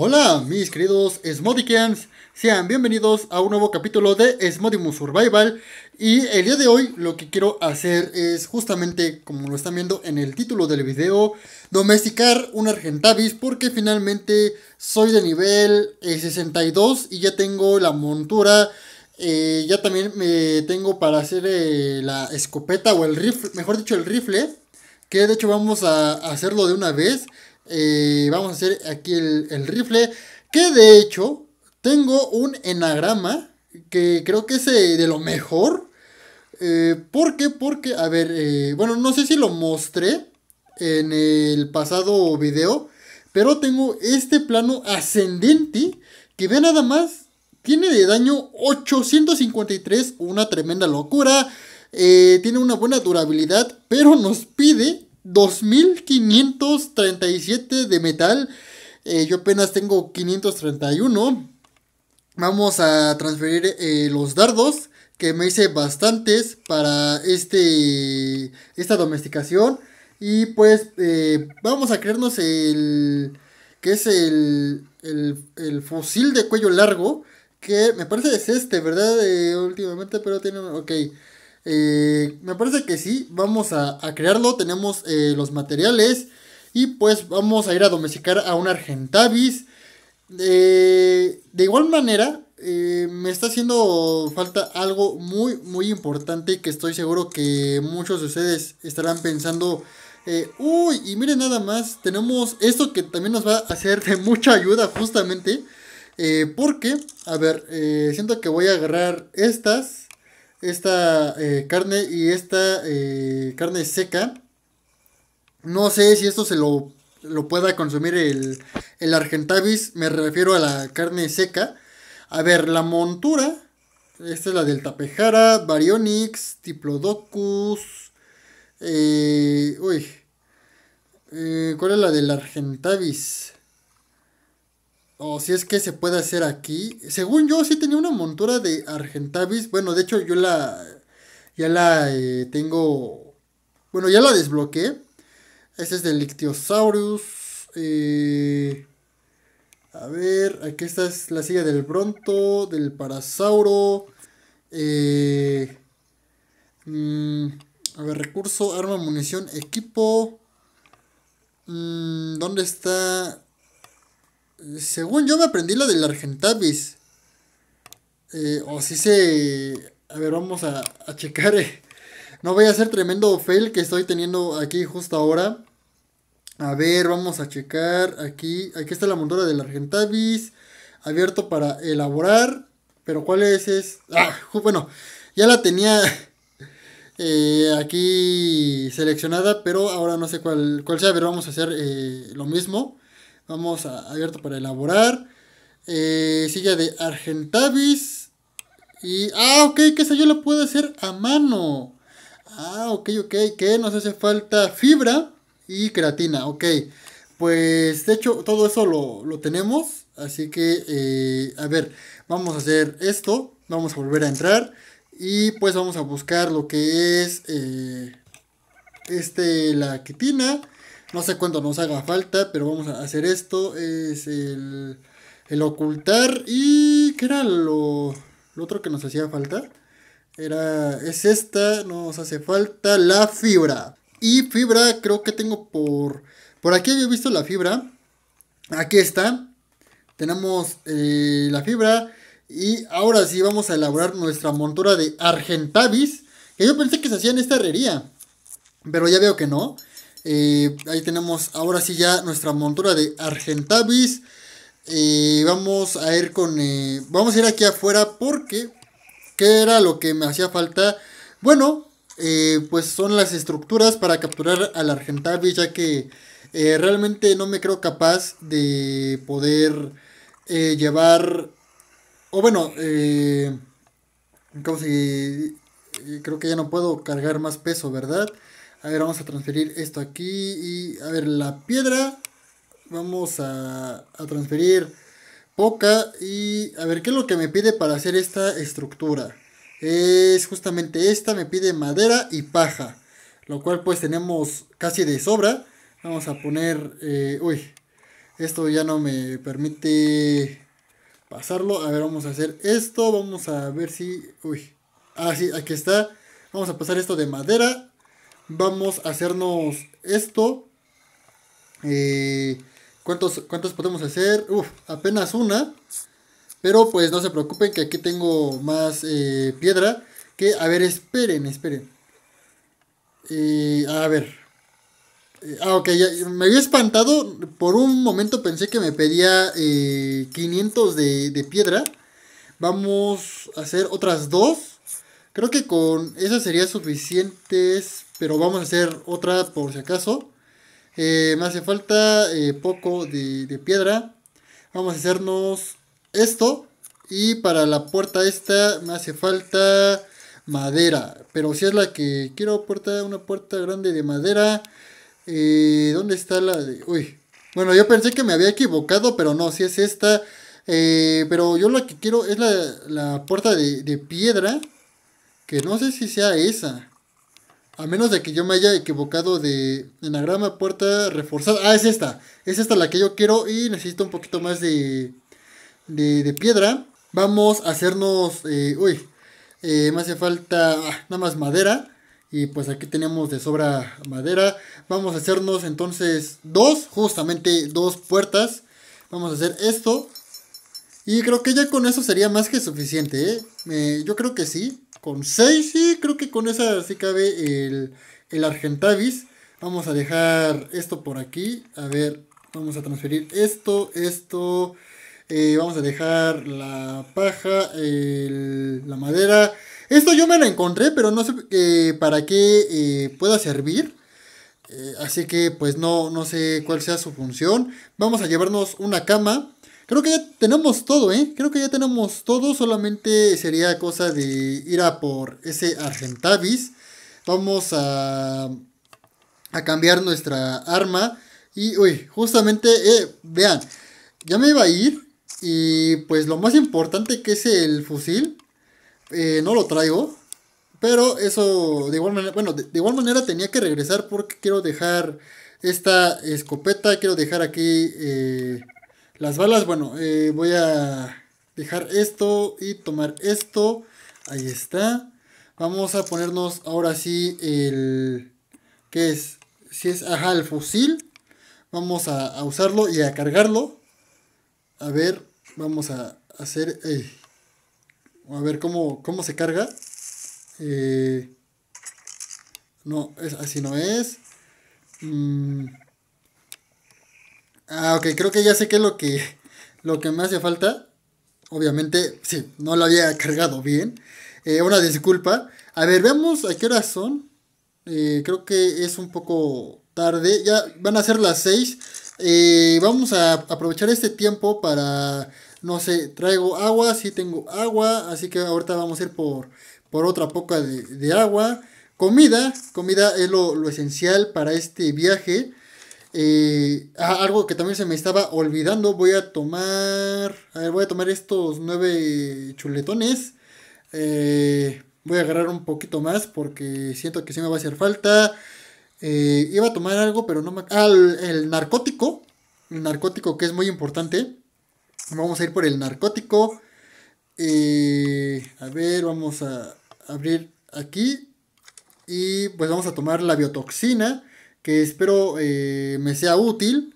Hola mis queridos Smodicans, sean bienvenidos a un nuevo capítulo de Smodimus Survival y el día de hoy lo que quiero hacer es justamente como lo están viendo en el título del video domesticar un Argentavis porque finalmente soy de nivel 62 eh, y ya tengo la montura eh, ya también me tengo para hacer eh, la escopeta o el rifle, mejor dicho el rifle que de hecho vamos a hacerlo de una vez eh, vamos a hacer aquí el, rifle. Que de hecho, tengo un enagrama que creo que es eh, de lo mejor. Eh, ¿Por Porque, a ver, eh, bueno, no sé si lo mostré en el pasado video. Pero tengo este plano ascendente que ve nada más. Tiene de daño 853, una tremenda locura. tiene una buena durabilidad, pero nos pide 2537 de metal. Eh, yo apenas tengo 531. Vamos a transferir eh, los dardos que me hice bastantes para este esta domesticación y pues eh, vamos a crearnos el que es el, el, el fusil de cuello largo que me parece es este verdad últimamente pero tiene ok eh, me parece que sí, vamos a, crearlo, tenemos eh, los materiales y pues vamos a ir a domesticar a un Argentavis. Eh, de igual manera, me está haciendo falta algo muy, muy importante que estoy seguro que muchos de ustedes estarán pensando. uy, y miren nada más, tenemos esto que también nos va a hacer de mucha ayuda justamente. porque, a ver, siento que voy a agarrar estas esta eh, carne y esta eh, carne seca. No sé si esto se lo, pueda consumir el, Argentavis, me refiero a la carne seca. A ver, la montura, esta es la del Tapejara, Baryonyx, Diplodocus, eh, uy, ¿cuál es la del Argentavis? o si es que se puede hacer aquí. Según yo, sí tenía una montura de Argentavis. Bueno, de hecho, yo la. Ya la eh, tengo. Bueno, ya la desbloqueé. Este es del Ictiosaurus. Eh, a ver, aquí está es la silla del Bronto, del Parasauro. Eh, mm, a ver, recurso, arma, munición, equipo. Mm, ¿Dónde está? Según yo me aprendí la del Argentavis. Eh, o si se... A ver, vamos a, a checar. Eh. No voy a hacer tremendo fail que estoy teniendo aquí justo ahora. A ver, vamos a checar. Aquí, aquí está la montura del Argentavis. Abierto para elaborar. Pero ¿cuál es? es? Ah, bueno, ya la tenía eh, aquí seleccionada, pero ahora no sé cuál, cuál sea. A ver, vamos a hacer lo mismo. Vamos a abierto para elaborar. Eh, silla de Argentavis. Y. Ah, ok, que esa yo la puedo hacer a mano. Ah, ok, ok, que nos hace falta fibra y creatina, ok. Pues de hecho todo eso lo, tenemos. Así que, eh, a ver, vamos a hacer esto. Vamos a volver a entrar. Y pues vamos a buscar lo que es eh, este, la quitina. No sé cuánto nos haga falta, pero vamos a hacer esto. Es el, el ocultar. ¿Y qué era lo, lo otro que nos hacía falta? Era, es esta, nos hace falta la fibra. Y fibra creo que tengo por... Por aquí había visto la fibra. Aquí está. Tenemos eh, la fibra. Y ahora sí vamos a elaborar nuestra montura de Argentavis. Que yo pensé que se hacía en esta herrería. Pero ya veo que no. Eh, ahí tenemos ahora sí ya nuestra montura de Argentavis. Eh, vamos a ir con... Eh, vamos a ir aquí afuera porque... ¿Qué era lo que me hacía falta? Bueno, pues son las estructuras para capturar al Argentavis ya que realmente no me creo capaz de poder llevar... O bueno, Creo que ya no puedo cargar más peso, ¿verdad? A ver, vamos a transferir esto aquí. Y a ver, la piedra. Vamos a, transferir poca. Y a ver, ¿qué es lo que me pide para hacer esta estructura? Es justamente esta. Me pide madera y paja. Lo cual pues tenemos casi de sobra. Vamos a poner... Eh, uy, esto ya no me permite pasarlo. A ver, vamos a hacer esto. Vamos a ver si... Uy. Ah, sí, aquí está. Vamos a pasar esto de madera vamos a hacernos esto. Eh, ¿cuántos, podemos hacer? Uf, apenas una. Pero pues no se preocupen que aquí tengo más eh, piedra. Que, a ver, esperen, esperen. Eh, a ver. ah, ok, me había espantado. Por un momento pensé que me pedía 500 de, de, piedra. Vamos a hacer otras dos. Creo que con esas serían suficientes pero vamos a hacer otra por si acaso. Eh, me hace falta eh, poco de, piedra. Vamos a hacernos esto. Y para la puerta esta me hace falta madera. Pero si es la que quiero puerta, una puerta grande de madera. Eh, ¿Dónde está la de...? Uy. Bueno, yo pensé que me había equivocado, pero no, si es esta. pero yo la que quiero es la, puerta de piedra. Que no sé si sea esa. A menos de que yo me haya equivocado de enagrama puerta reforzada. Ah, es esta. Es esta la que yo quiero y necesito un poquito más de, de, piedra. Vamos a hacernos... Eh, uy, eh, me hace falta ah, nada más madera. Y pues aquí tenemos de sobra madera. Vamos a hacernos entonces dos, justamente dos puertas. Vamos a hacer esto. Y creo que ya con eso sería más que suficiente, ¿eh? yo creo que sí con 6, sí, creo que con esa sí cabe el, Argentavis. Vamos a dejar esto por aquí. A ver, vamos a transferir esto, esto. Eh, vamos a dejar la paja, la madera. Esto yo me la encontré, pero no sé eh, para qué eh, pueda servir. así que pues no, no sé cuál sea su función. Vamos a llevarnos una cama. Creo que ya tenemos todo, ¿eh? Creo que ya tenemos todo. Solamente sería cosa de ir a por ese Argentavis. Vamos a, a cambiar nuestra arma. Y, uy, justamente, eh, vean, ya me iba a ir. Y pues lo más importante que es el fusil, eh, no lo traigo. Pero eso, de igual manera, bueno, de, igual manera tenía que regresar porque quiero dejar esta escopeta, quiero dejar aquí... Eh, las balas, bueno, eh, voy a dejar esto y tomar esto. Ahí está. Vamos a ponernos ahora sí el... ¿Qué es? Si es, ajá, el fusil. Vamos a, usarlo y a cargarlo. A ver, vamos a hacer... a ver cómo, cómo se carga. Eh, no, es, así no es. Mm, Ah, ok, creo que ya sé que es lo que, lo que me hace falta. Obviamente, sí, no lo había cargado bien. Eh, una disculpa. A ver, veamos a qué hora son. Eh, creo que es un poco tarde. Ya van a ser las 6. Eh, vamos a aprovechar este tiempo para, no sé, traigo agua, sí tengo agua, así que ahorita vamos a ir por, otra poca de, agua. Comida, comida es lo, esencial para este viaje. Eh, ah, algo que también se me estaba olvidando, voy a tomar, a ver, voy a tomar estos nueve chuletones. Eh, voy a agarrar un poquito más porque siento que sí me va a hacer falta. Eh, iba a tomar algo, pero no me... Ah, el, narcótico. El narcótico que es muy importante. Vamos a ir por el narcótico. a ver, vamos a abrir aquí. Y pues vamos a tomar la biotoxina que espero eh, me sea útil.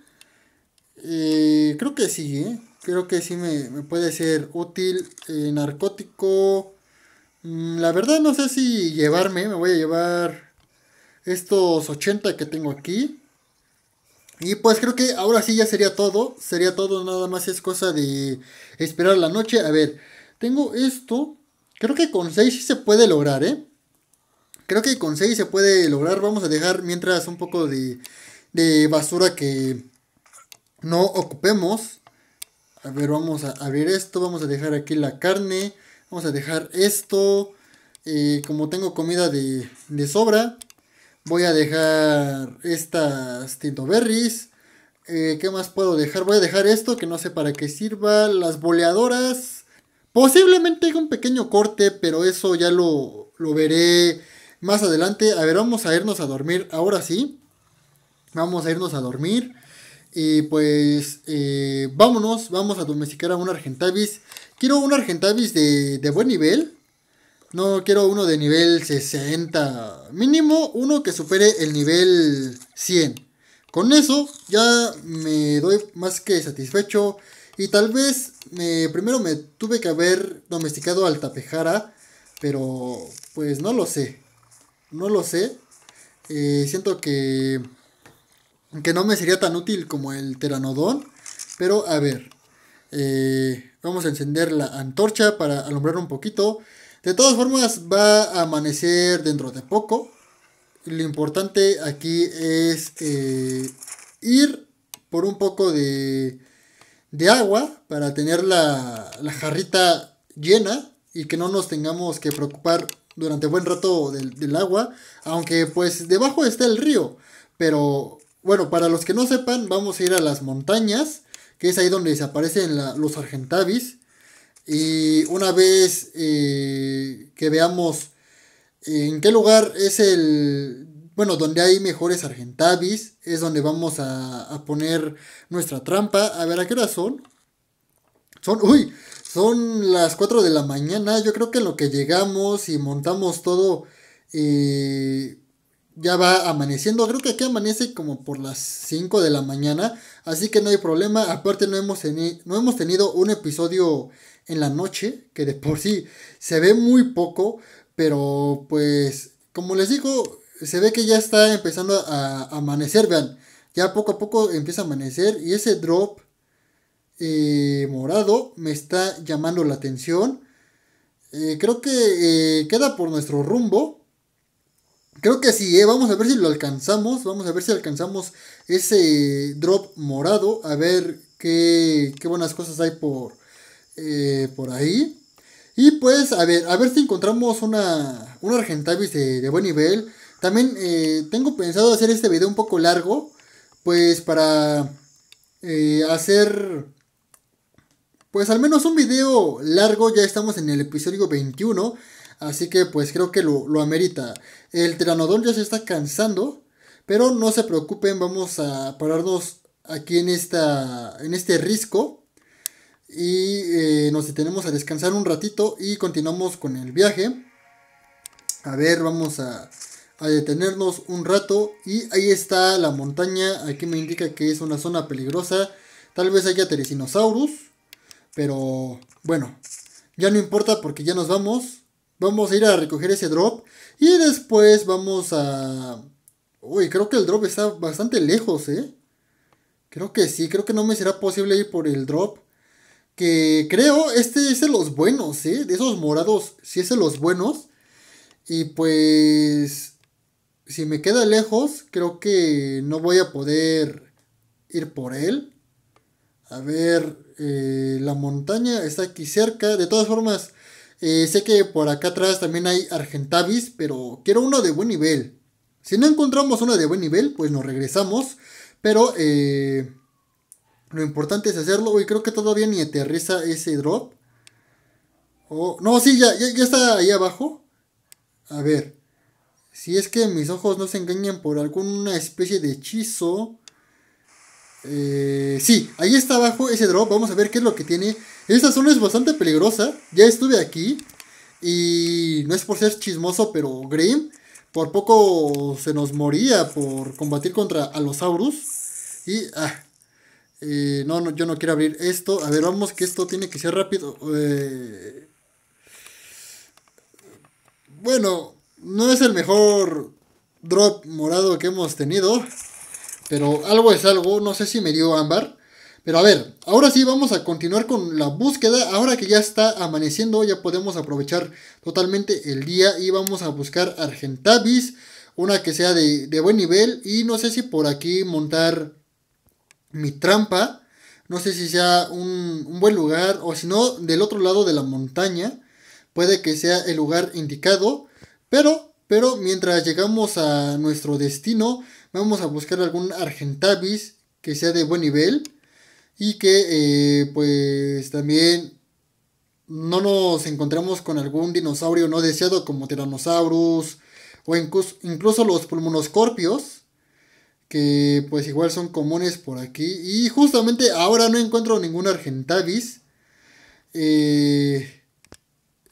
Eh, creo que sí, ¿eh? creo que sí me, puede ser útil. narcótico. Mm, la verdad no sé si llevarme, me voy a llevar estos 80 que tengo aquí. Y pues creo que ahora sí ya sería todo. Sería todo, nada más es cosa de esperar la noche. A ver, tengo esto. Creo que con 6 sí se puede lograr, ¿eh? Creo que con 6 se puede lograr. Vamos a dejar mientras un poco de, basura que no ocupemos. A ver, vamos a abrir esto. Vamos a dejar aquí la carne. Vamos a dejar esto. Eh, como tengo comida de, sobra, voy a dejar estas tintoberries. Eh, ¿Qué más puedo dejar? Voy a dejar esto que no sé para qué sirva. Las boleadoras. Posiblemente un pequeño corte, pero eso ya lo, lo veré más adelante. A ver, vamos a irnos a dormir ahora sí. Vamos a irnos a dormir. Y pues eh, vámonos, vamos a domesticar a un Argentavis. Quiero un Argentavis de, buen nivel. No quiero uno de nivel 60. Mínimo uno que supere el nivel 100. Con eso ya me doy más que satisfecho. Y tal vez primero me tuve que haber domesticado al tapejara. Pero pues no lo sé no lo sé. Eh, siento que, no me sería tan útil como el teranodón. Pero a ver, eh, vamos a encender la antorcha para alumbrar un poquito. De todas formas va a amanecer dentro de poco. Lo importante aquí es eh, ir por un poco de, de agua para tener la, la jarrita llena y que no nos tengamos que preocupar durante buen rato del, agua, aunque pues debajo está el río, pero bueno, para los que no sepan, vamos a ir a las montañas, que es ahí donde desaparecen los argentavis. Y una vez eh, que veamos eh, en qué lugar es el... Bueno, donde hay mejores argentavis, es donde vamos a, a poner nuestra trampa. A ver, ¿a qué hora son? Son, uy, son las 4 de la mañana, yo creo que lo que llegamos y montamos todo, eh, ya va amaneciendo. Creo que aquí amanece como por las 5 de la mañana, así que no hay problema. Aparte no hemos, no hemos tenido un episodio en la noche, que de por sí se ve muy poco, pero pues como les digo, se ve que ya está empezando a amanecer, vean. Ya poco a poco empieza a amanecer y ese drop eh, morado me está llamando la atención. Eh, creo que eh, queda por nuestro rumbo. Creo que sí, vamos a ver si lo alcanzamos. Vamos a ver si alcanzamos ese drop morado. A ver qué, qué buenas cosas hay por, por ahí. Y pues, a ver, a ver si encontramos una, una Argentavis de, buen nivel. También tengo pensado hacer este video un poco largo, pues para hacer pues al menos un video largo, ya estamos en el episodio 21, así que pues creo que lo, amerita. El tiranodón ya se está cansando, pero no se preocupen, vamos a pararnos aquí en, esta, en este risco y eh, nos detenemos a descansar un ratito y continuamos con el viaje. A ver, vamos a, a detenernos un rato y ahí está la montaña, aquí me indica que es una zona peligrosa, tal vez haya teresinosaurus. Pero bueno, ya no importa porque ya nos vamos. Vamos a ir a recoger ese drop. Y después vamos a... Uy, creo que el drop está bastante lejos, ¿eh? Creo que sí, creo que no me será posible ir por el drop. Que creo, este es de los buenos, ¿eh? De esos morados, sí es de los buenos. Y pues... Si me queda lejos, creo que no voy a poder ir por él. A ver, eh, la montaña está aquí cerca. De todas formas, eh, sé que por acá atrás también hay Argentavis, pero quiero uno de buen nivel. Si no encontramos uno de buen nivel, pues nos regresamos. Pero eh, lo importante es hacerlo. Uy, creo que todavía ni aterriza ese drop. no, sí, ya, ya, ya está ahí abajo. A ver. Si es que mis ojos no se engañan por alguna especie de hechizo. Eh, sí, ahí está abajo ese drop. Vamos a ver qué es lo que tiene. Esta zona es bastante peligrosa. Ya estuve aquí. Y no es por ser chismoso, pero green. por poco se nos moría por combatir contra Alosaurus. Y... Ah, eh, no, no, yo no quiero abrir esto. A ver, vamos que esto tiene que ser rápido. Eh, bueno, no es el mejor drop morado que hemos tenido. Pero algo es algo, no sé si me dio ámbar. Pero a ver, ahora sí vamos a continuar con la búsqueda. Ahora que ya está amaneciendo, ya podemos aprovechar totalmente el día y vamos a buscar Argentavis. Una que sea de, buen nivel y no sé si por aquí montar mi trampa. No sé si sea un, un buen lugar o si no, del otro lado de la montaña. Puede que sea el lugar indicado. Pero, pero mientras llegamos a nuestro destino, Vamos a buscar algún Argentavis que sea de buen nivel y que eh, pues también no nos encontramos con algún dinosaurio no deseado como Tyrannosaurus o incluso, los pulmonoscorpios que pues igual son comunes por aquí y justamente ahora no encuentro ningún Argentavis eh,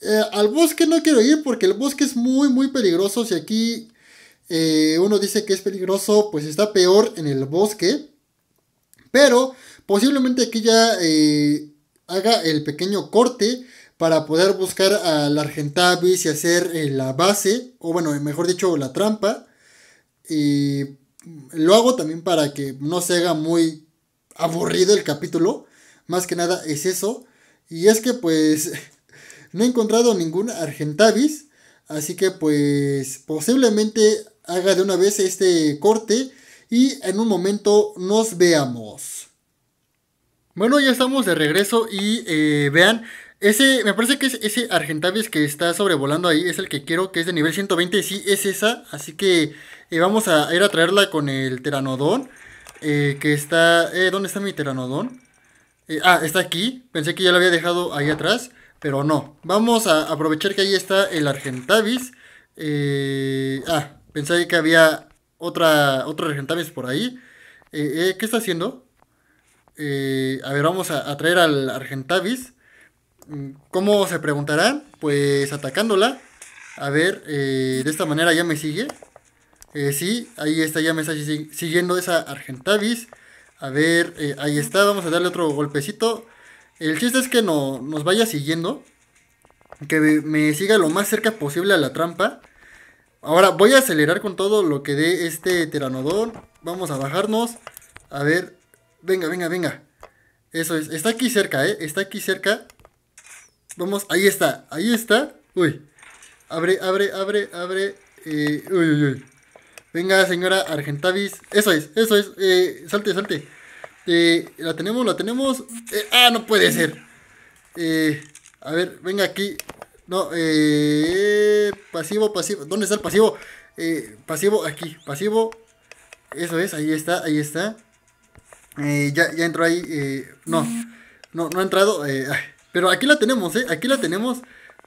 eh, al bosque no quiero ir porque el bosque es muy muy peligroso si aquí eh, uno dice que es peligroso, pues está peor en el bosque. Pero posiblemente aquí ya eh, haga el pequeño corte para poder buscar al Argentavis y hacer eh, la base, o bueno, mejor dicho, la trampa. Y lo hago también para que no se haga muy aburrido el capítulo. Más que nada es eso. Y es que pues no he encontrado ningún Argentavis. Así que pues posiblemente haga de una vez este corte y en un momento nos veamos. Bueno, ya estamos de regreso y eh, vean, ese, me parece que es ese Argentavis que está sobrevolando ahí, es el que quiero, que es de nivel 120, sí, es esa, así que eh, vamos a ir a traerla con el Teranodon eh, que está, ¿dónde está mi Teranodón? ah, está aquí, pensé que ya lo había dejado ahí atrás, pero no, vamos a aprovechar que ahí está el Argentavis, ah, Pensé que había otra, otro por ahí. Eh, eh, ¿Qué está haciendo? Eh, a ver, vamos a, a, traer al Argentavis. Mm, ¿Cómo se preguntarán? Pues atacándola. A ver, eh, de esta manera ya me sigue. sí, ahí está, ya me está siguiendo esa Argentavis. A ver, ahí está, vamos a darle otro golpecito. El chiste es que no, nos vaya siguiendo. Que me siga lo más cerca posible a la trampa. Ahora voy a acelerar con todo lo que dé este Teranodon, Vamos a bajarnos. A ver. Venga, venga, venga. Eso es. Está aquí cerca, ¿eh? Está aquí cerca. Vamos. Ahí está. Ahí está. Uy. Abre, abre, abre, abre. Eh, uy, uy, uy. Venga, señora Argentavis. Eso es, eso es. Eh, salte, salte. Eh, la tenemos, la tenemos. Eh, ah, no puede ser. Eh, a ver, venga aquí. No, eh, pasivo, pasivo. ¿Dónde está el pasivo? Eh, pasivo, aquí. Pasivo. Eso es, ahí está, ahí está. Eh, ya, ya entró ahí. Eh, no, no, no ha entrado. pero aquí la tenemos, ¿eh? Aquí la tenemos.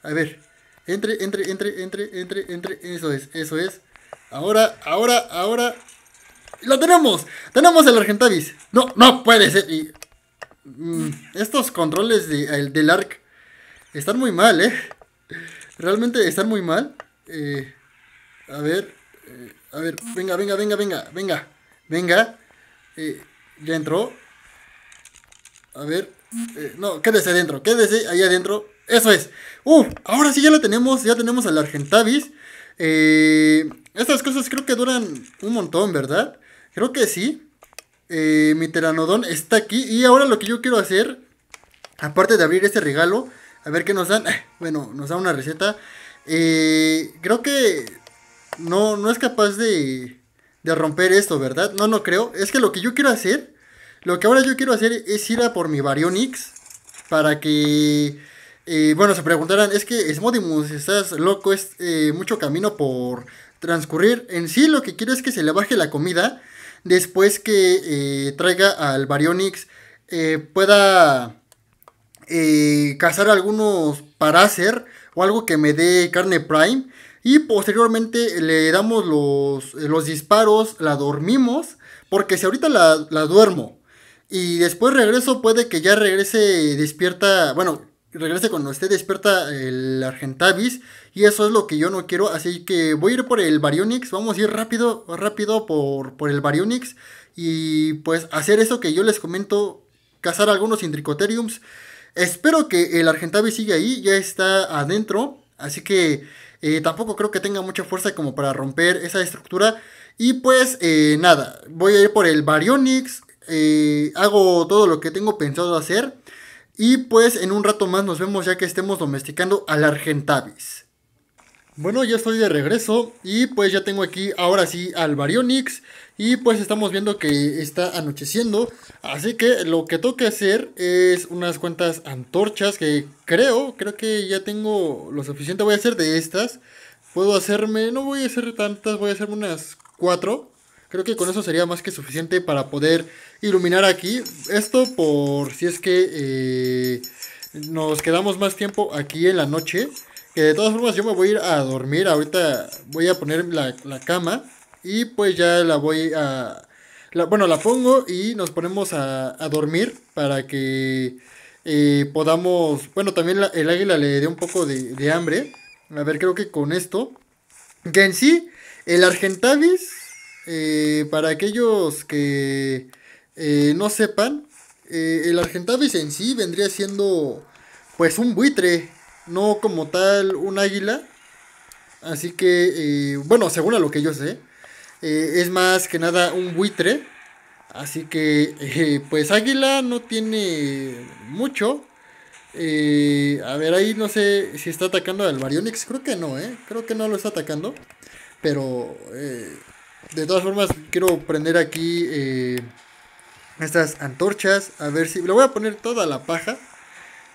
A ver. Entre, entre, entre, entre, entre, entre. Eso es, eso es. Ahora, ahora, ahora. la tenemos! ¡Tenemos el Argentavis! No, no puede ser. Mm, estos controles de, del ARC están muy mal, ¿eh? Realmente están muy mal. Eh, a ver, eh, a ver, venga, venga, venga, venga, venga, venga. Eh, ya entró. A ver, no, quédese adentro, quédese ahí adentro. Eso es. Uh, ahora sí ya lo tenemos, ya tenemos al Argentavis. estas cosas creo que duran un montón, ¿verdad? Creo que sí. mi teranodón está aquí y ahora lo que yo quiero hacer, aparte de abrir este regalo, a ver qué nos dan. Bueno, nos da una receta. Eh, creo que no, no es capaz de, de romper esto, ¿verdad? No, no creo. Es que lo que yo quiero hacer, lo que ahora yo quiero hacer es ir a por mi Baryonyx para que... Eh, bueno, se preguntarán, es que Smodimus, estás loco, es eh, mucho camino por transcurrir. En sí lo que quiero es que se le baje la comida después que traiga al Baryonyx, pueda eh, cazar algunos hacer o algo que me dé carne prime. Y posteriormente eh, le damos los, eh, los disparos, la dormimos. Porque si ahorita la, duermo y después regreso, puede que ya regrese despierta. Bueno, regrese cuando esté despierta el Argentavis. Y eso es lo que yo no quiero. Así que voy a ir por el Baryonyx. Vamos a ir rápido, rápido por, por el Baryonyx. Y pues hacer eso que yo les comento. Cazar algunos Indricoteriums. Espero que el Argentavis siga ahí, ya está adentro, así que eh, tampoco creo que tenga mucha fuerza como para romper esa estructura. Y pues eh, nada, voy a ir por el Baryonyx, eh, hago todo lo que tengo pensado hacer. Y pues en un rato más nos vemos ya que estemos domesticando al Argentavis. Bueno, ya estoy de regreso y pues ya tengo aquí ahora sí al Baryonyx y pues estamos viendo que está anocheciendo, así que lo que que hacer es unas cuantas antorchas que creo, creo que ya tengo lo suficiente, voy a hacer de estas, puedo hacerme, no voy a hacer tantas, voy a hacerme unas cuatro, creo que con eso sería más que suficiente para poder iluminar aquí, esto por si es que eh, nos quedamos más tiempo aquí en la noche, que de todas formas yo me voy a ir a dormir. Ahorita voy a poner la, cama. Y pues ya la voy a... bueno, la pongo y nos ponemos a, dormir para que eh, podamos... Bueno, también el águila le dé un poco de, hambre. A ver, creo que con esto... Que en sí, el Argentavis, eh, para aquellos que eh, no sepan, el Argentavis en sí vendría siendo pues un buitre no como tal un águila. Así que, eh, bueno, según a lo que yo sé, eh, es más que nada un buitre. Así que, eh, pues águila no tiene mucho. a ver, ahí no sé si está atacando al Baryonyx. Creo que no, ¿eh? Creo que no lo está atacando. Pero, de todas formas, quiero prender aquí estas antorchas. A ver si... Le voy a poner toda la paja.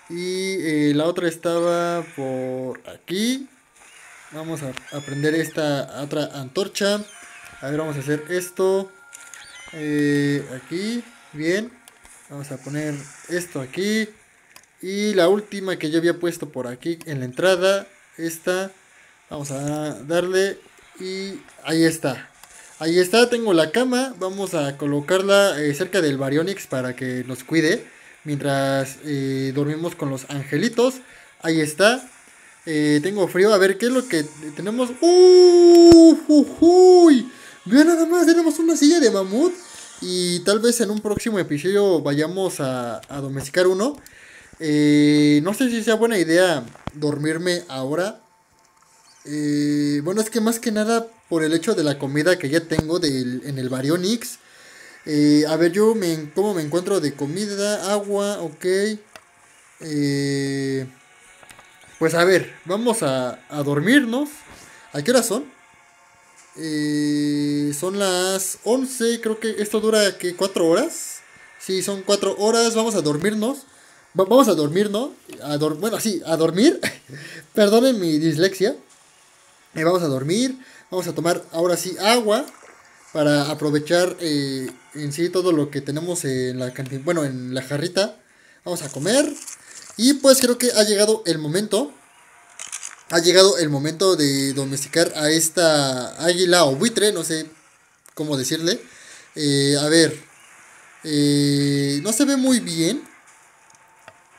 Y eh, la otra estaba por aquí. Vamos a, aprender prender esta otra antorcha. A ver, vamos a hacer esto. Eh, aquí, bien. Vamos a poner esto aquí. Y la última que yo había puesto por aquí en la entrada. Esta. Vamos a darle. Y ahí está. Ahí está, tengo la cama. Vamos a colocarla eh, cerca del Baryonyx para que nos cuide mientras eh, dormimos con los angelitos. Ahí está. Eh, tengo frío. A ver, ¿qué es lo que tenemos? ¡Uy! jujuy Vean nada más, tenemos una silla de mamut. Y tal vez en un próximo episodio vayamos a, domesticar uno. Eh, no sé si sea buena idea dormirme ahora. bueno, es que más que nada por el hecho de la comida que ya tengo en el Baryonyx. Eh, a ver, yo me, cómo me encuentro de comida, agua, ok. Eh, pues a ver, vamos a, dormirnos. ¿A qué hora son? Eh, son las 11, creo que esto dura que 4 horas. Sí, son 4 horas, vamos a dormirnos. vamos a dormir, ¿no? A bueno, sí, a dormir. Perdonen mi dislexia. vamos a dormir, vamos a tomar ahora sí agua para aprovechar eh, en sí todo lo que tenemos en la bueno, en la jarrita. Vamos a comer. Y pues creo que ha llegado el momento. Ha llegado el momento de domesticar a esta águila o buitre, no sé cómo decirle. Eh, a ver. Eh, no se ve muy bien.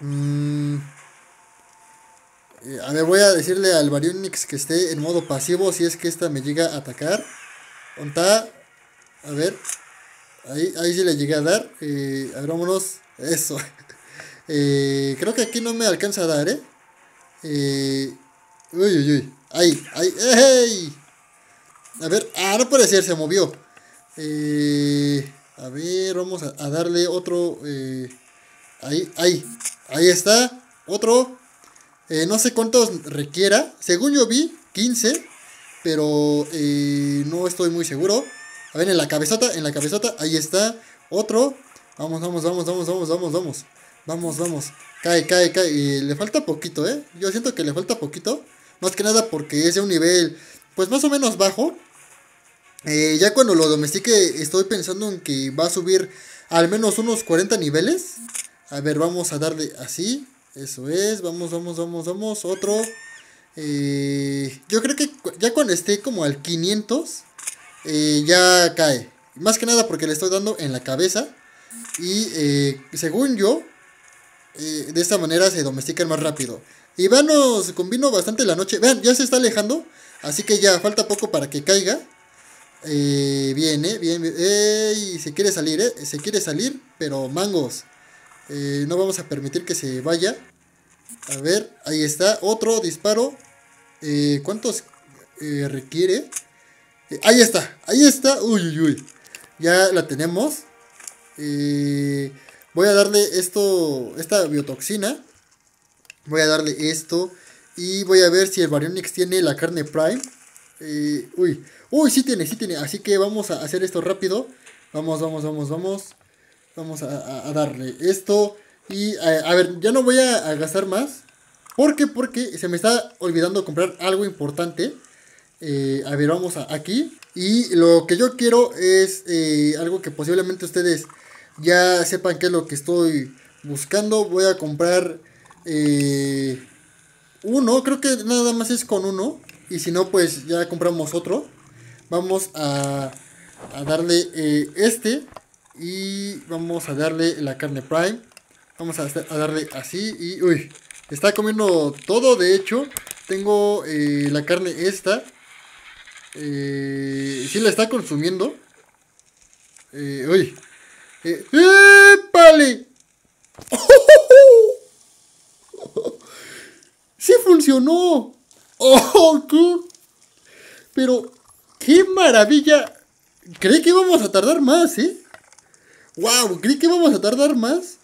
Mm. a ver, voy a decirle al Baryonyx que esté en modo pasivo si es que esta me llega a atacar. Onta, a ver. Ahí, ahí sí le llegué a dar. Eh, a ver, vámonos. Eso. Eh, creo que aquí no me alcanza a dar, ¿eh? eh uy, uy, uy. Ahí, ahí. A ver. Ah, no puede ser, se movió. a ver, vamos a, a darle otro. ahí, ahí. Ahí está. Otro. no sé cuántos requiera. Según yo vi, 15. Pero no estoy muy seguro. A ver, en la cabezota, en la cabezota, ahí está. Otro. Vamos, vamos, vamos, vamos, vamos, vamos, vamos. Vamos, vamos. Cae, cae, cae. le falta poquito, ¿eh? Yo siento que le falta poquito. Más que nada porque es de un nivel, pues más o menos bajo. Eh, ya cuando lo domestique, estoy pensando en que va a subir al menos unos 40 niveles. A ver, vamos a darle así. Eso es. Vamos, vamos, vamos, vamos. Otro. Eh, yo creo que ya cuando esté como al 500 ya cae. Más que nada porque le estoy dando en la cabeza. Y eh, según yo, eh, de esta manera se domestican más rápido. Y vean, se convino bastante la noche. Vean, ya se está alejando. Así que ya falta poco para que caiga. Eh, viene, bien, se quiere salir, eh. Se quiere salir, pero mangos. no vamos a permitir que se vaya. A ver, ahí está. Otro disparo. ¿Cuántos requiere? Ahí está, ahí está. Uy, uy, uy. Ya la tenemos. Eh, voy a darle esto, esta biotoxina. Voy a darle esto. Y voy a ver si el Baryonyx tiene la carne Prime. Eh, uy, uy, sí tiene, sí tiene. Así que vamos a hacer esto rápido. Vamos, vamos, vamos, vamos. Vamos a, darle esto. Y eh, a, ver, ya no voy a, a gastar más. ¿Por qué? Porque se me está olvidando comprar algo importante. Eh, a ver, vamos aquí. Y lo que yo quiero es eh, algo que posiblemente ustedes ya sepan que es lo que estoy buscando. Voy a comprar eh, uno, creo que nada más es con uno. Y si no, pues ya compramos otro. Vamos a, darle este. Y vamos a darle la carne prime. Vamos a, a darle así. Y uy, está comiendo todo, de hecho. Tengo la carne esta. Eh, sí la está consumiendo. Eh, uy. Eh, ¡Sí funcionó! ¡Oh, qué! Pero, ¡qué maravilla! Creí que íbamos a tardar más, ¿eh? ¡Wow! Creí que íbamos a tardar más.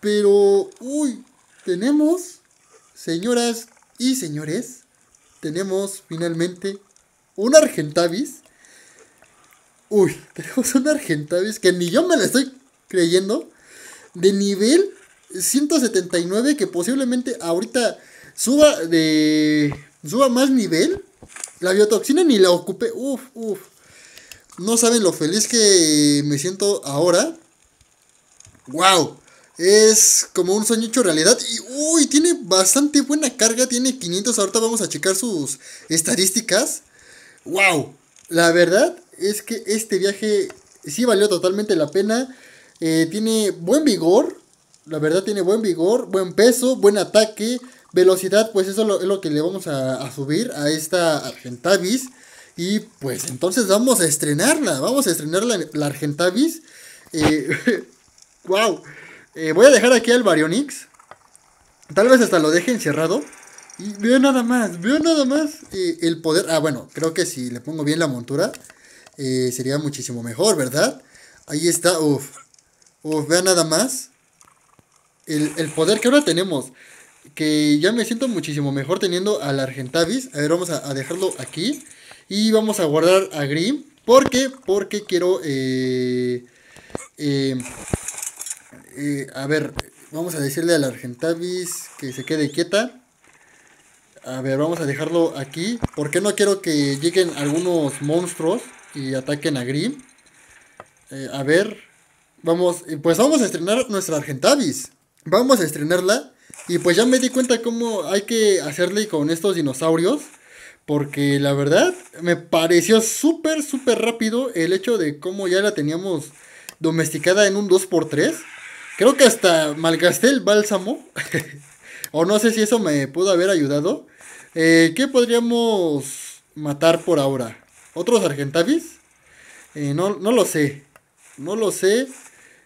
Pero, uy, tenemos, señoras y señores, tenemos finalmente un Argentavis. Uy, tenemos un Argentavis que ni yo me lo estoy creyendo. De nivel 179 que posiblemente ahorita suba de... Suba más nivel. La biotoxina ni la ocupé. Uf, uf. No saben lo feliz que me siento ahora. ¡Wow! Es como un sueño hecho realidad. Y uy, tiene bastante buena carga. Tiene 500. Ahorita vamos a checar sus estadísticas wow, la verdad es que este viaje sí valió totalmente la pena. Eh, tiene buen vigor, la verdad tiene buen vigor, buen peso, buen ataque, velocidad, pues eso es lo que le vamos a, subir a esta Argentavis. Y pues entonces vamos a estrenarla, vamos a estrenar la, Argentavis. wow, eh, eh, voy a dejar aquí al Baryonyx. Tal vez hasta lo deje encerrado veo nada más, veo nada más eh, el poder. Ah, bueno, creo que si le pongo bien la montura, eh, sería muchísimo mejor, ¿verdad? Ahí está, uff. Uf, vea nada más. El, poder que ahora tenemos. Que ya me siento muchísimo mejor teniendo al Argentavis. A ver, vamos a, dejarlo aquí. Y vamos a guardar a Grim. ¿Por qué? Porque quiero... Eh, a ver, vamos a decirle al Argentavis que se quede quieta. A ver, vamos a dejarlo aquí. Porque no quiero que lleguen algunos monstruos y ataquen a Grim eh, a ver, vamos, eh, pues vamos a estrenar nuestra Argentavis. Vamos a estrenarla. Y pues ya me di cuenta cómo hay que hacerle con estos dinosaurios. Porque la verdad me pareció súper, súper rápido el hecho de cómo ya la teníamos domesticada en un 2x3. Creo que hasta malgasté el bálsamo. o no sé si eso me pudo haber ayudado. Eh, ¿Qué podríamos matar por ahora? ¿Otros Argentavis? Eh, no, lo sé. No lo sé.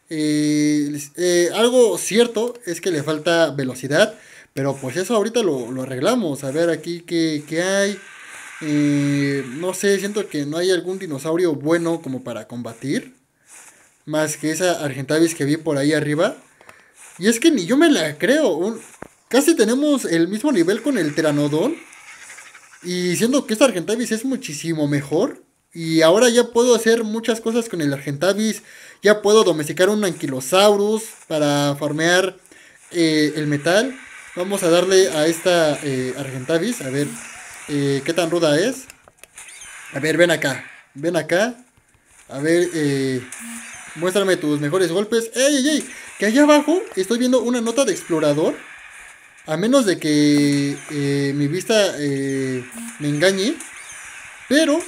Eh, eh, algo cierto es que le falta velocidad. Pero pues eso ahorita lo, arreglamos. A ver aquí qué, qué hay. no sé, siento que no hay algún dinosaurio bueno como para combatir. Más que esa Argentavis que vi por ahí arriba. Y es que ni yo me la creo. Un, Casi tenemos el mismo nivel con el Tranodon. Y siendo que este Argentavis es muchísimo mejor. Y ahora ya puedo hacer muchas cosas con el Argentavis. Ya puedo domesticar un Anquilosaurus para farmear eh, el metal. Vamos a darle a esta eh, Argentavis. A ver eh, qué tan ruda es. A ver, ven acá. Ven acá. A ver, muéstrame tus mejores golpes. ¡Ey, ey, ey! Que allá abajo estoy viendo una nota de explorador. A menos de que eh, mi vista eh, me engañe. Pero,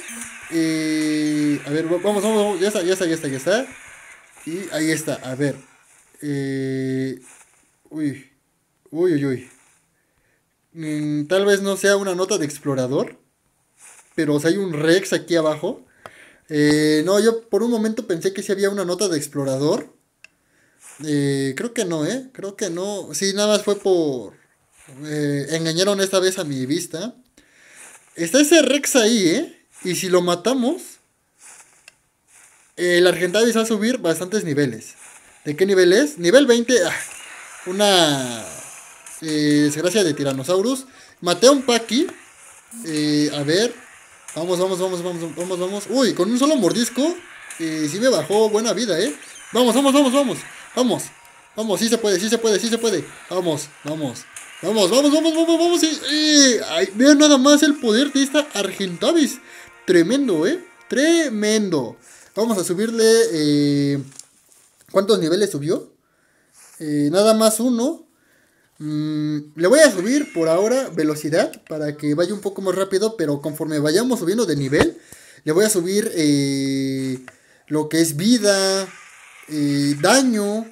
eh, a ver, vamos, vamos, ya está, ya está, ya está, ya está. Y ahí está, a ver. uy, uy, uy, uy. Mm, tal vez no sea una nota de explorador. Pero si hay un Rex aquí abajo. no, yo por un momento pensé que sí había una nota de explorador. creo que no, ¿eh? Creo que no. Sí, nada más fue por... Eh, engañaron esta vez a mi vista. Está ese Rex ahí, ¿eh? Y si lo matamos, el Argentavis va a subir bastantes niveles. ¿De qué nivel es? Nivel 20. Ah, una eh, desgracia de Tiranosaurus. Maté a un paqui. Eh, a ver. Vamos, vamos, vamos, vamos, vamos, vamos. Uy, con un solo mordisco. Si me bajó buena vida, ¿eh? Vamos, vamos, vamos, vamos. Vamos. Vamos, sí se puede, sí se puede, sí se puede. Vamos, vamos. Vamos, vamos, vamos, vamos, vamos. Eh, vean eh. nada más el poder de esta Argentavis. Tremendo, ¿eh? Tremendo. Vamos a subirle... Eh, ¿Cuántos niveles subió? Eh, nada más uno. Mm, le voy a subir por ahora velocidad para que vaya un poco más rápido, pero conforme vayamos subiendo de nivel, le voy a subir lo que es vida, daño,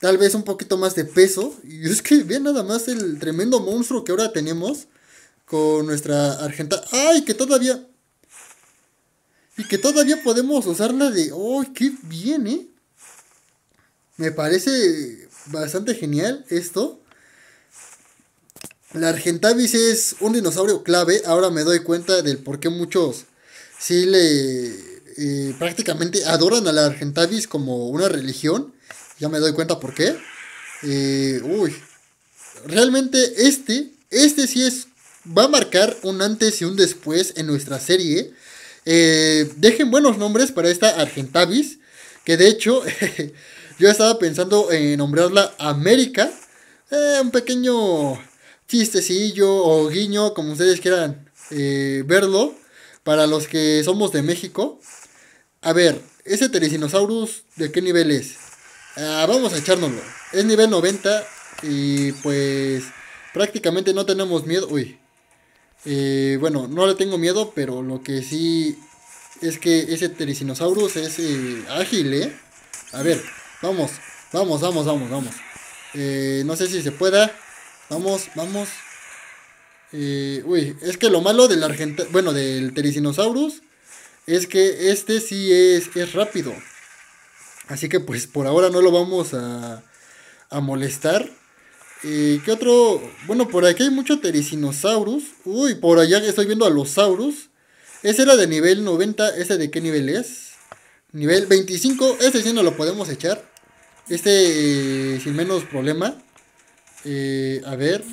tal vez un poquito más de peso. Y es que ve nada más el tremendo monstruo que ahora tenemos con nuestra Argentavis ¡Ay! Que todavía. Y que todavía podemos usarla de. oh, qué bien, eh! Me parece bastante genial esto. La Argentavis es un dinosaurio clave. Ahora me doy cuenta del por qué muchos sí le. Eh, prácticamente adoran a la Argentavis como una religión. Ya me doy cuenta por qué. Eh, uy. Realmente este, este sí es, va a marcar un antes y un después en nuestra serie. Eh, dejen buenos nombres para esta Argentavis, que de hecho yo estaba pensando en nombrarla América. Eh, un pequeño chistecillo o guiño, como ustedes quieran verlo, para los que somos de México. A ver, ese Teresinosaurus, ¿de qué nivel es? Ah, vamos a echárnoslo. Es nivel 90 y pues prácticamente no tenemos miedo. Uy. Eh, bueno, no le tengo miedo, pero lo que sí es que ese Tericinosaurus es eh, ágil, ¿eh? A ver, vamos, vamos, vamos, vamos, vamos. Eh, no sé si se pueda. Vamos, vamos. uy, es que lo malo del bueno, del Tericinosaurus es que este sí es, es rápido. Así que pues por ahora no lo vamos a, molestar. Eh, ¿Qué otro? Bueno, por aquí hay mucho Tericinosaurus. Uy, por allá estoy viendo a los Saurus. Ese era de nivel 90. ¿Ese de qué nivel es? Nivel 25. Ese sí no lo podemos echar. Este eh, sin menos problema. Eh, a ver.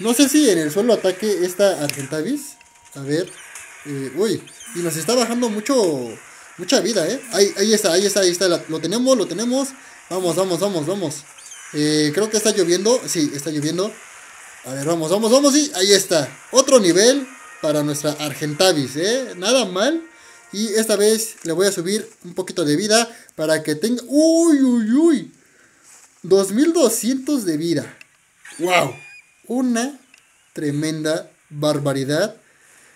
No sé si en el suelo ataque esta Argentavis. A ver. uy, y nos está bajando mucho Mucha vida, ¿eh? Ahí, ahí está, ahí está, ahí está. lo tenemos, lo tenemos. Vamos, vamos, vamos, vamos. Eh, creo que está lloviendo. Sí, está lloviendo. A ver, vamos, vamos, vamos. Y ahí está. Otro nivel para nuestra Argentavis, ¿eh? Nada mal. Y esta vez le voy a subir un poquito de vida para que tenga... ¡Uy, uy, uy! 2200 de vida. ¡Wow! Una tremenda barbaridad.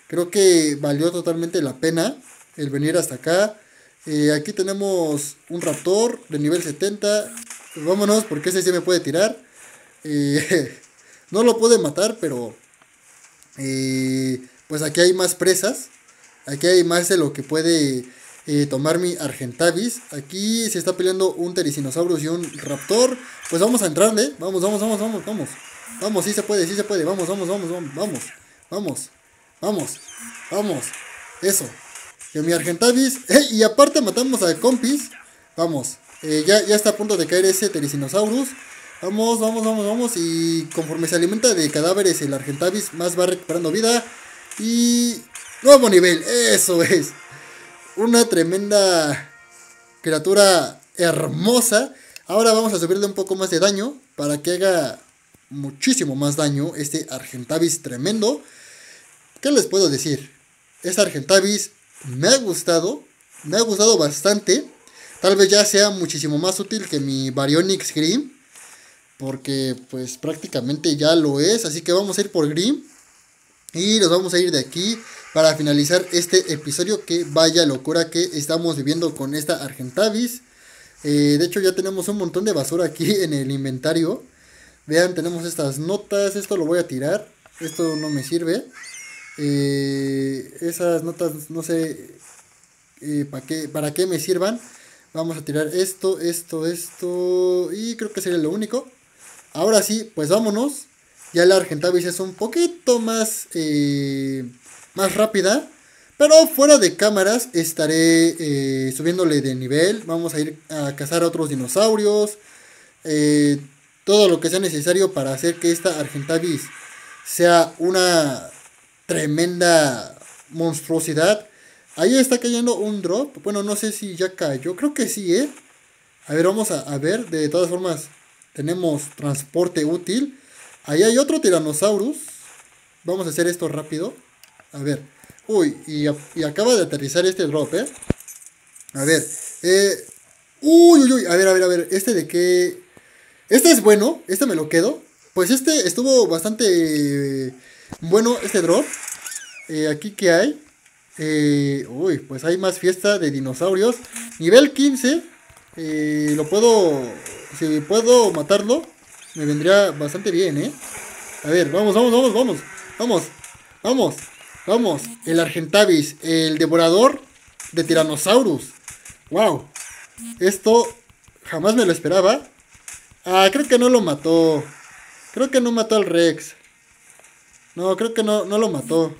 Creo que valió totalmente la pena el venir hasta acá. Eh, aquí tenemos un raptor de nivel 70. Vámonos porque ese sí me puede tirar. Eh, no lo puede matar, pero eh, pues aquí hay más presas. Aquí hay más de lo que puede tomar mi Argentavis. Aquí se está peleando un Tericinosaurus y un Raptor. Pues vamos a entrarle. Vamos, vamos, vamos, vamos, vamos. Vamos, sí se puede, sí se puede. Vamos, vamos, vamos, vamos, vamos. Vamos, vamos, vamos. Eso mi Argentavis. ¡eh! y aparte matamos a compis. Vamos. Eh, ya, ya está a punto de caer ese Teresinosaurus. Vamos, vamos, vamos, vamos. Y conforme se alimenta de cadáveres, el Argentavis más va recuperando vida. Y. Nuevo nivel. Eso es. Una tremenda criatura hermosa. Ahora vamos a subirle un poco más de daño. Para que haga muchísimo más daño este Argentavis tremendo. ¿Qué les puedo decir? es Argentavis me ha gustado, me ha gustado bastante. Tal vez ya sea muchísimo más útil que mi Baryonyx Grim. Porque pues prácticamente ya lo es. Así que vamos a ir por Grim. Y nos vamos a ir de aquí para finalizar este episodio. Que vaya locura que estamos viviendo con esta Argentavis. Eh, de hecho ya tenemos un montón de basura aquí en el inventario. Vean, tenemos estas notas. Esto lo voy a tirar. Esto no me sirve. Eh, esas notas no sé eh, para qué, para me sirvan. Vamos a tirar esto, esto, esto y creo que sería lo único. Ahora sí, pues vámonos. Ya la Argentavis es un poquito más, eh, más rápida. Pero fuera de cámaras estaré subiéndole de nivel. Vamos a ir a cazar a otros dinosaurios. todo lo que sea necesario para hacer que esta Argentavis sea una tremenda monstruosidad. Ahí está cayendo un drop. Bueno, no sé si ya cayó. Creo que sí, ¿eh? A ver, vamos a, ver. De todas formas, tenemos transporte útil. Ahí hay otro Tyrannosaurus. Vamos a hacer esto rápido. A ver. Uy, y, acaba de aterrizar este drop, ¿eh? A ver. Eh, uy, uy, uy. A ver, a ver, a ver. ¿Este de qué? Este es bueno. Este me lo quedo. Pues este estuvo bastante... Bueno, este drop, eh, aquí que hay. Eh, uy, pues hay más fiesta de dinosaurios. Nivel 15. Eh, lo puedo... Si puedo matarlo, me vendría bastante bien, ¿eh? A ver, vamos, vamos, vamos, vamos. Vamos, vamos, vamos. El Argentavis, el devorador de Tyrannosaurus. ¡Wow! Esto jamás me lo esperaba. Ah, creo que no lo mató. Creo que no mató al Rex. No, creo que no, lo mató.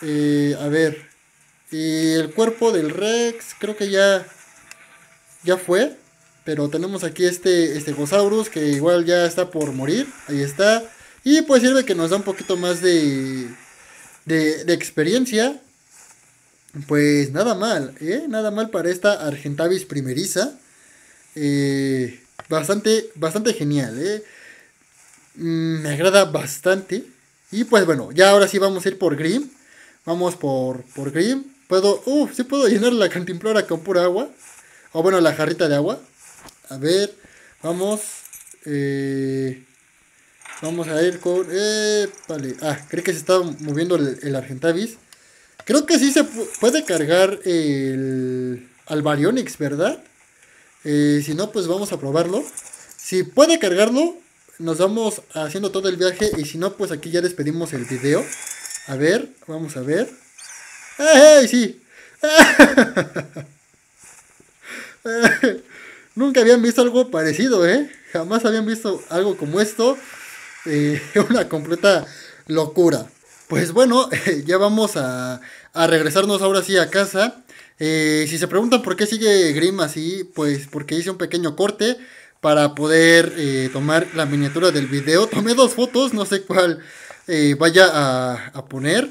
Eh, a ver. Y el cuerpo del Rex, creo que ya. Ya fue. Pero tenemos aquí este, este Gosaurus... que igual ya está por morir. Ahí está. Y pues sirve que nos da un poquito más de, de, experiencia. Pues nada mal, ¿eh? Nada mal para esta Argentavis primeriza. Eh, bastante, bastante genial, mm, Me agrada bastante. Y pues bueno, ya ahora sí vamos a ir por Grim. Vamos por, por Grim. Puedo, uff, uh, sí puedo llenar la cantimplora con pura agua. O bueno, la jarrita de agua. A ver, vamos. Eh, vamos a ir con... Eh, vale. Ah, creo que se está moviendo el, Argentavis. Creo que sí se puede cargar el Albarionix, ¿verdad? Eh, si no, pues vamos a probarlo. Si puede cargarlo, nos vamos haciendo todo el viaje y si no, pues aquí ya despedimos el video. A ver, vamos a ver. ¡Ey, sí! Nunca habían visto algo parecido, ¿eh? Jamás habían visto algo como esto. Eh, una completa locura. Pues bueno, ya vamos a, regresarnos ahora sí a casa. Eh, si se preguntan por qué sigue Grim así, pues porque hice un pequeño corte para poder eh, tomar la miniatura del video. Tomé dos fotos, no sé cuál eh, vaya a, poner.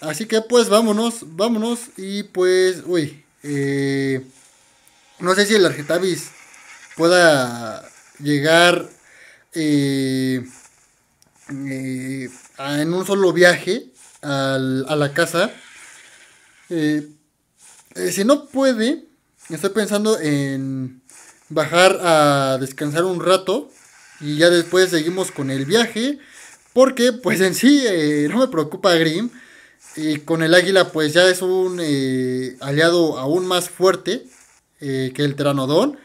Así que pues vámonos, vámonos. Y pues, uy, eh, no sé si el Argetavis pueda llegar en un solo viaje a la casa. si no puede, estoy pensando en bajar a descansar un rato y ya después seguimos con el viaje. Porque pues en sí eh, no me preocupa Grim Y con el águila pues ya es un eh, aliado aún más fuerte eh, que el Teranodón.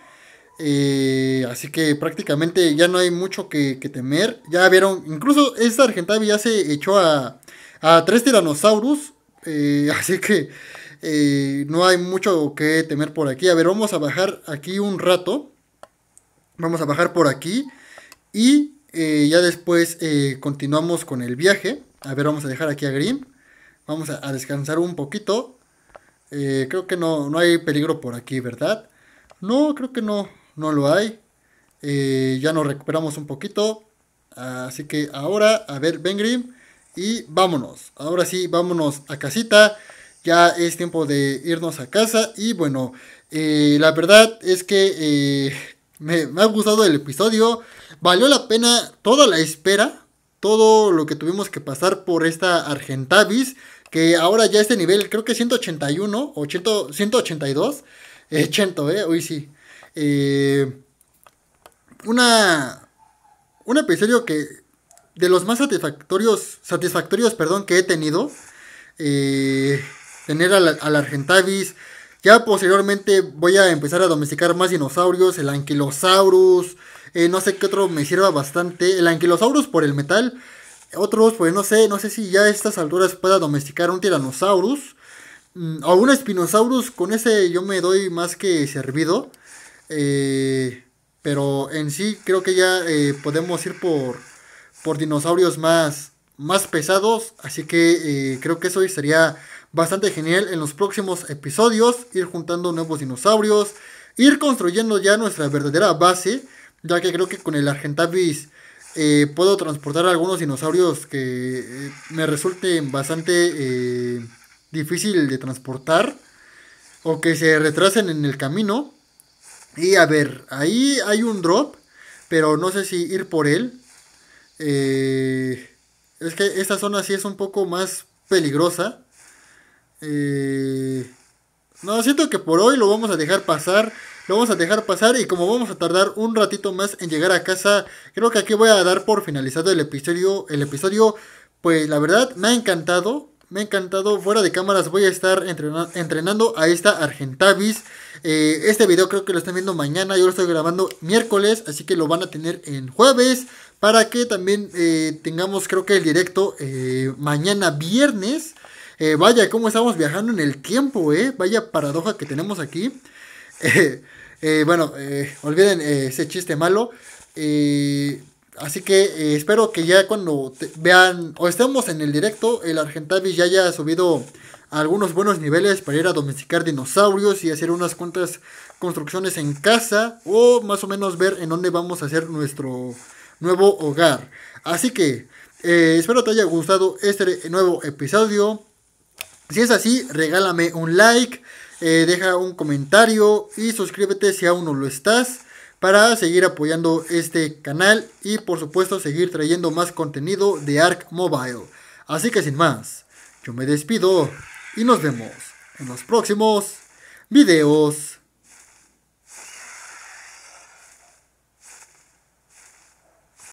así que prácticamente ya no hay mucho que, temer. Ya vieron, incluso esta Argentavi ya se echó a, a tres tiranosaurus. así que eh, no hay mucho que temer por aquí. A ver, vamos a bajar aquí un rato. Vamos a bajar por aquí. Y eh, ya después eh, continuamos con el viaje. A ver, vamos a dejar aquí a Green. Vamos a, descansar un poquito. creo que no, hay peligro por aquí, ¿verdad? No, creo que no, no lo hay. ya nos recuperamos un poquito. Así que ahora, a ver, ven Green. Y vámonos. Ahora sí, vámonos a casita ya es tiempo de irnos a casa y bueno, eh, la verdad es que eh, me, ha gustado el episodio, valió la pena toda la espera, todo lo que tuvimos que pasar por esta Argentavis, que ahora ya este nivel creo que 181 o 182, eh, eh, hoy sí. Eh, una, un episodio que de los más satisfactorios, satisfactorios, perdón, que he tenido. Eh, tener al, Argentavis. Ya posteriormente voy a empezar a domesticar más dinosaurios, el Anquilosaurus, eh, no sé qué otro me sirva bastante. El Anquilosaurus por el metal, otros pues no sé, no sé si ya a estas alturas pueda domesticar un Tyrannosaurus mm, o un Spinosaurus, con ese yo me doy más que servido. Eh, pero en sí creo que ya eh, podemos ir por, por dinosaurios más, más pesados, así que creo que eso sería bastante genial en los próximos episodios, ir juntando nuevos dinosaurios, ir construyendo ya nuestra verdadera base, ya que creo que con el Argentavis eh, puedo transportar algunos dinosaurios que eh, me resulten bastante eh, difícil de transportar o que se retrasen en el camino. Y a ver, ahí hay un drop, pero no sé si ir por él. es que esta zona sí es un poco más peligrosa. Eh, no, siento que por hoy lo vamos a dejar pasar. Lo vamos a dejar pasar y como vamos a tardar un ratito más en llegar a casa, creo que aquí voy a dar por finalizado el episodio. El episodio, pues la verdad, me ha encantado. Me ha encantado. Fuera de cámaras voy a estar entrenando a esta Argentavis. Eh, este video creo que lo están viendo mañana. Yo lo estoy grabando miércoles. Así que lo van a tener en jueves. Para que también eh, tengamos creo que el directo mañana viernes. Eh, vaya, cómo estamos viajando en el tiempo, ¿eh? Vaya paradoja que tenemos aquí. Eh, eh, bueno, olviden ese chiste malo. así que espero que ya cuando vean o estemos en el directo, el Argentavis ya haya subido algunos buenos niveles para ir a domesticar dinosaurios y hacer unas cuantas construcciones en casa o más o menos ver en dónde vamos a hacer nuestro nuevo hogar. Así que espero te haya gustado este nuevo episodio. Si es así, regálame un like, eh, deja un comentario y suscríbete si aún no lo estás para seguir apoyando este canal y por supuesto seguir trayendo más contenido de ARC Mobile. Así que sin más, yo me despido y nos vemos en los próximos videos.